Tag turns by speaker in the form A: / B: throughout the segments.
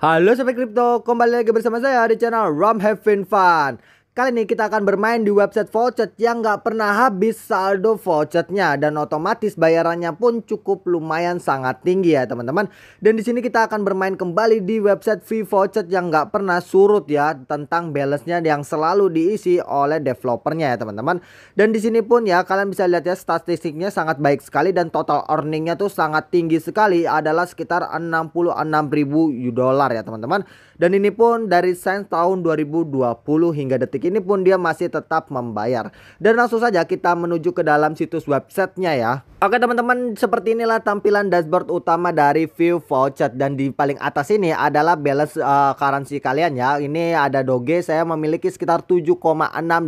A: Halo Sobat Kripto, kembali lagi bersama saya di channel Ram Having Fun Kali ini kita akan bermain di website voucher yang nggak pernah habis saldo vouchernya dan otomatis bayarannya pun cukup lumayan sangat tinggi ya teman-teman. Dan di sini kita akan bermain kembali di website free voucher yang nggak pernah surut ya tentang balance-nya yang selalu diisi oleh developernya ya teman-teman. Dan di sini pun ya kalian bisa lihat ya statistiknya sangat baik sekali dan total earningnya tuh sangat tinggi sekali adalah sekitar 66.000 ribu dolar ya teman-teman. Dan ini pun dari sense tahun 2020 hingga detik ini ini pun dia masih tetap membayar. Dan langsung saja kita menuju ke dalam situs websitenya ya. Oke teman-teman, seperti inilah tampilan dashboard utama dari View Voucher dan di paling atas ini adalah balance uh, currency kalian ya. Ini ada Doge, saya memiliki sekitar 7,6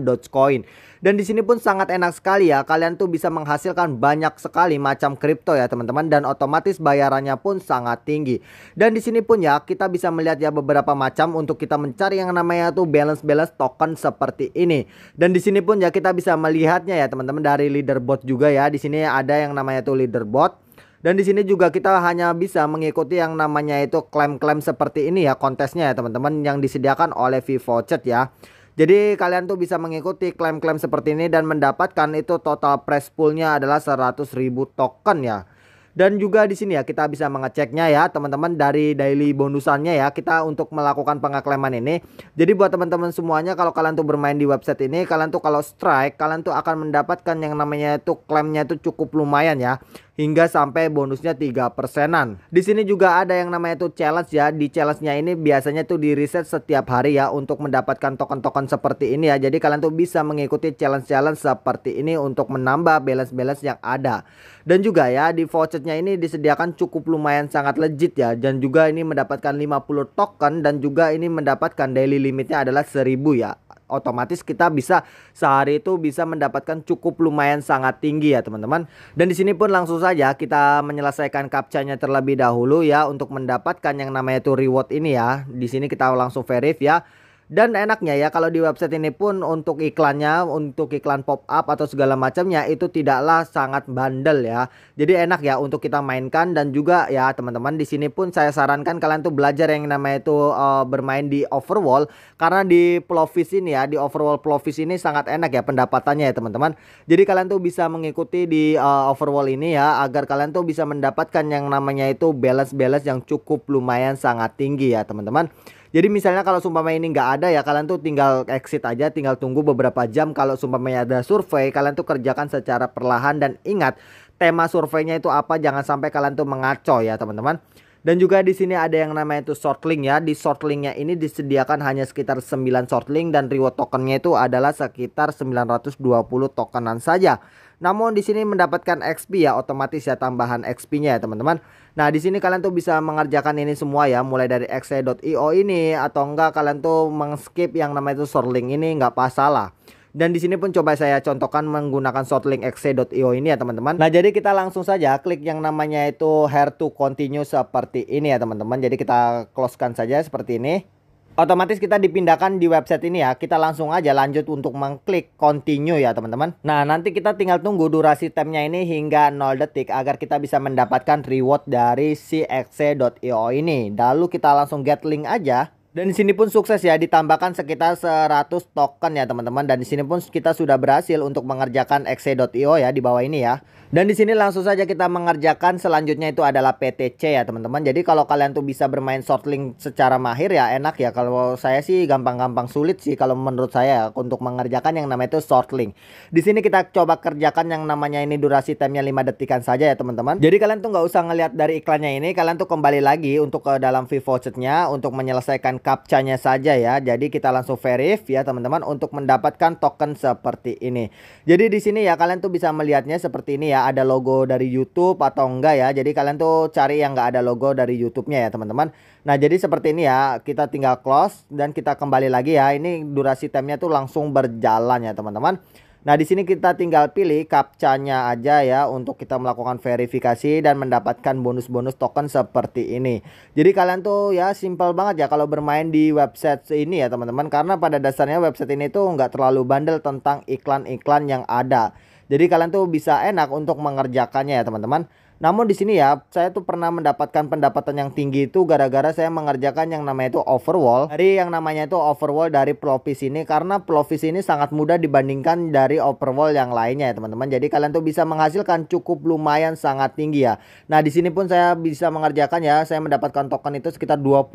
A: Dogecoin. Dan di sini pun sangat enak sekali ya. Kalian tuh bisa menghasilkan banyak sekali macam kripto ya teman-teman dan otomatis bayarannya pun sangat tinggi. Dan di sini pun ya kita bisa melihat ya beberapa macam untuk kita mencari yang namanya tuh balance-balance token seperti ini. Dan di sini pun ya kita bisa melihatnya ya teman-teman dari leaderboard juga ya. Di sini ada yang namanya tuh leaderboard dan di sini juga kita hanya bisa mengikuti yang namanya itu klaim-klaim seperti ini ya kontesnya ya teman-teman yang disediakan oleh Vivo ya. Jadi kalian tuh bisa mengikuti klaim-klaim seperti ini dan mendapatkan itu total press poolnya adalah 100.000 token ya dan juga di sini ya kita bisa mengeceknya ya teman-teman dari daily bonusannya ya kita untuk melakukan pengaklaman ini. Jadi buat teman-teman semuanya kalau kalian tuh bermain di website ini kalian tuh kalau strike kalian tuh akan mendapatkan yang namanya itu klaimnya itu cukup lumayan ya hingga sampai bonusnya tiga persenan. Di sini juga ada yang namanya itu challenge ya. Di challenge-nya ini biasanya tuh di reset setiap hari ya untuk mendapatkan token-token seperti ini ya. Jadi kalian tuh bisa mengikuti challenge-challenge seperti ini untuk menambah balance-balance yang ada. Dan juga ya di voucher nya ini disediakan cukup lumayan sangat legit ya dan juga ini mendapatkan 50 token dan juga ini mendapatkan daily limitnya adalah 1000 ya otomatis kita bisa sehari itu bisa mendapatkan cukup lumayan sangat tinggi ya teman-teman. Dan di sini pun langsung saja kita menyelesaikan captcha-nya terlebih dahulu ya untuk mendapatkan yang namanya itu reward ini ya. Di sini kita langsung verif ya. Dan enaknya ya kalau di website ini pun untuk iklannya, untuk iklan pop up atau segala macamnya itu tidaklah sangat bandel ya. Jadi enak ya untuk kita mainkan dan juga ya teman-teman di sini pun saya sarankan kalian tuh belajar yang namanya itu uh, bermain di overwall karena di Plovis ini ya, di overwall Plovis ini sangat enak ya pendapatannya ya teman-teman. Jadi kalian tuh bisa mengikuti di uh, overwall ini ya agar kalian tuh bisa mendapatkan yang namanya itu balance-balance yang cukup lumayan sangat tinggi ya teman-teman. Jadi misalnya kalau sumpamanya ini nggak ada ya kalian tuh tinggal exit aja, tinggal tunggu beberapa jam. Kalau sumpamanya ada survei, kalian tuh kerjakan secara perlahan dan ingat tema surveinya itu apa. Jangan sampai kalian tuh mengaco ya teman-teman. Dan juga di sini ada yang namanya itu shortlink ya. Di shortlinknya ini disediakan hanya sekitar 9 shortlink dan reward tokennya itu adalah sekitar 920 tokenan saja. Namun di sini mendapatkan XP ya otomatis ya tambahan XP-nya ya teman-teman. Nah, di sini kalian tuh bisa mengerjakan ini semua ya, mulai dari xe.io ini atau enggak kalian tuh mengskip yang namanya itu short link ini enggak masalah. Dan di sini pun coba saya contohkan menggunakan shortlink xc.io e ini ya teman-teman. Nah, jadi kita langsung saja klik yang namanya itu hair to continue seperti ini ya teman-teman. Jadi kita close-kan saja seperti ini otomatis kita dipindahkan di website ini ya. Kita langsung aja lanjut untuk mengklik continue ya teman-teman. Nah nanti kita tinggal tunggu durasi temnya ini hingga 0 detik agar kita bisa mendapatkan reward dari si ini. Lalu kita langsung get link aja. Dan di sini pun sukses ya ditambahkan sekitar 100 token ya teman-teman dan di sini pun kita sudah berhasil untuk mengerjakan exe.io ya di bawah ini ya. Dan di sini langsung saja kita mengerjakan selanjutnya itu adalah PTC ya teman-teman. Jadi kalau kalian tuh bisa bermain shortlink secara mahir ya enak ya. Kalau saya sih gampang-gampang sulit sih kalau menurut saya untuk mengerjakan yang namanya itu shortlink. Di sini kita coba kerjakan yang namanya ini durasi timenya 5 detikan saja ya teman-teman. Jadi kalian tuh nggak usah ngelihat dari iklannya ini. Kalian tuh kembali lagi untuk ke dalam VivoChatnya untuk menyelesaikan captchanya saja ya. Jadi kita langsung verif ya teman-teman untuk mendapatkan token seperti ini. Jadi di sini ya kalian tuh bisa melihatnya seperti ini ya nggak ada logo dari YouTube atau enggak ya. Jadi kalian tuh cari yang nggak ada logo dari YouTube-nya ya teman-teman. Nah jadi seperti ini ya, kita tinggal close dan kita kembali lagi ya. Ini durasi timnya tuh langsung berjalan ya teman-teman. Nah di sini kita tinggal pilih captcha-nya aja ya untuk kita melakukan verifikasi dan mendapatkan bonus-bonus token seperti ini. Jadi kalian tuh ya simple banget ya kalau bermain di website ini ya teman-teman karena pada dasarnya website ini tuh nggak terlalu bandel tentang iklan-iklan yang ada. Jadi kalian tuh bisa enak untuk mengerjakannya ya teman-teman. Namun di sini ya, saya tuh pernah mendapatkan pendapatan yang tinggi itu gara-gara saya mengerjakan yang namanya itu overwall. Dari yang namanya itu overwall dari Provis ini karena Provis ini sangat mudah dibandingkan dari overwall yang lainnya ya teman-teman. Jadi kalian tuh bisa menghasilkan cukup lumayan sangat tinggi ya. Nah, di sini pun saya bisa mengerjakan ya, saya mendapatkan token itu sekitar 21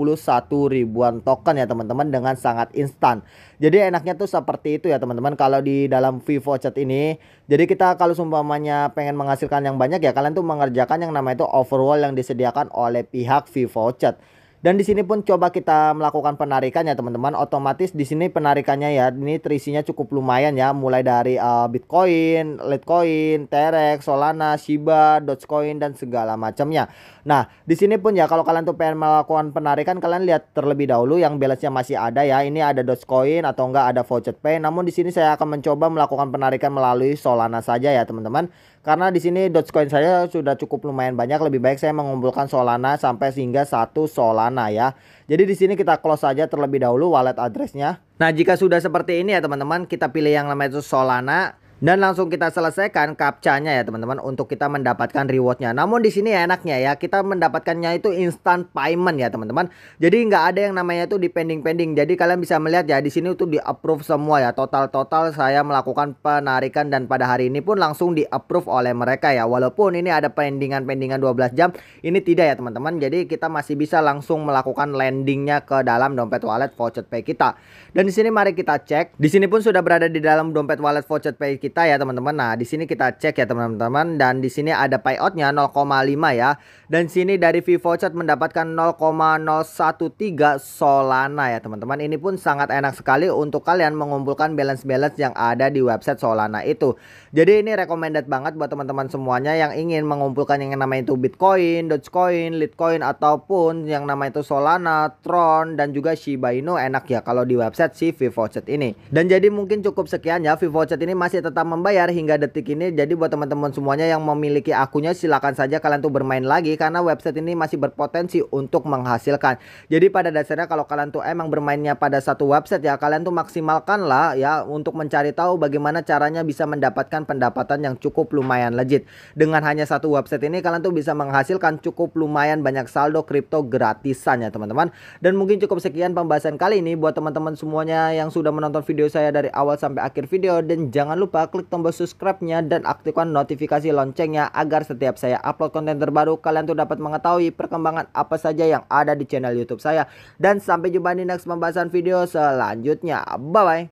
A: ribuan token ya teman-teman dengan sangat instan. Jadi enaknya tuh seperti itu ya teman-teman kalau di dalam Vivo Chat ini. Jadi kita kalau seumpamanya pengen menghasilkan yang banyak ya kalian tuh mengerjakan mengerjakan yang namanya itu overwall yang disediakan oleh pihak Vivo Chat. Dan di sini pun coba kita melakukan penarikan ya teman-teman. Otomatis di sini penarikannya ya ini terisinya cukup lumayan ya mulai dari uh, Bitcoin, Litecoin, Terex, Solana, Shiba, Dogecoin dan segala macamnya. Nah, di sini pun ya kalau kalian tuh pengen melakukan penarikan kalian lihat terlebih dahulu yang balance-nya masih ada ya. Ini ada Dogecoin atau enggak ada Voucher Pay. Namun di sini saya akan mencoba melakukan penarikan melalui Solana saja ya teman-teman. Karena di sini Dogecoin saya sudah cukup lumayan banyak, lebih baik saya mengumpulkan Solana sampai sehingga satu Solana ya. Jadi di sini kita close saja terlebih dahulu wallet addressnya. Nah jika sudah seperti ini ya teman-teman, kita pilih yang namanya itu Solana. Dan langsung kita selesaikan captchanya ya teman-teman untuk kita mendapatkan rewardnya. Namun di sini enaknya ya kita mendapatkannya itu instant payment ya teman-teman. Jadi nggak ada yang namanya itu di pending-pending. Jadi kalian bisa melihat ya di sini itu di approve semua ya total-total saya melakukan penarikan dan pada hari ini pun langsung di approve oleh mereka ya. Walaupun ini ada pendingan-pendingan 12 jam ini tidak ya teman-teman. Jadi kita masih bisa langsung melakukan landingnya ke dalam dompet wallet voucher pay kita. Dan di sini mari kita cek. Di sini pun sudah berada di dalam dompet wallet voucher pay kita kita ya teman-teman. Nah, di sini kita cek ya teman-teman dan di sini ada payoutnya 0,5 ya. Dan sini dari VivoChat mendapatkan 0,013 Solana ya teman-teman. Ini pun sangat enak sekali untuk kalian mengumpulkan balance-balance yang ada di website Solana itu. Jadi ini recommended banget buat teman-teman semuanya yang ingin mengumpulkan yang namanya itu Bitcoin, Dogecoin, Litecoin ataupun yang namanya itu Solana, Tron dan juga Shiba Inu enak ya kalau di website si VivoChat ini. Dan jadi mungkin cukup sekian ya VivoChat ini masih tetap serta membayar hingga detik ini. Jadi buat teman-teman semuanya yang memiliki akunnya silakan saja kalian tuh bermain lagi karena website ini masih berpotensi untuk menghasilkan. Jadi pada dasarnya kalau kalian tuh emang bermainnya pada satu website ya kalian tuh maksimalkan lah ya untuk mencari tahu bagaimana caranya bisa mendapatkan pendapatan yang cukup lumayan legit. Dengan hanya satu website ini kalian tuh bisa menghasilkan cukup lumayan banyak saldo kripto gratisan ya teman-teman. Dan mungkin cukup sekian pembahasan kali ini buat teman-teman semuanya yang sudah menonton video saya dari awal sampai akhir video dan jangan lupa klik tombol subscribe-nya dan aktifkan notifikasi loncengnya agar setiap saya upload konten terbaru kalian tuh dapat mengetahui perkembangan apa saja yang ada di channel YouTube saya. Dan sampai jumpa di next pembahasan video selanjutnya. Bye bye.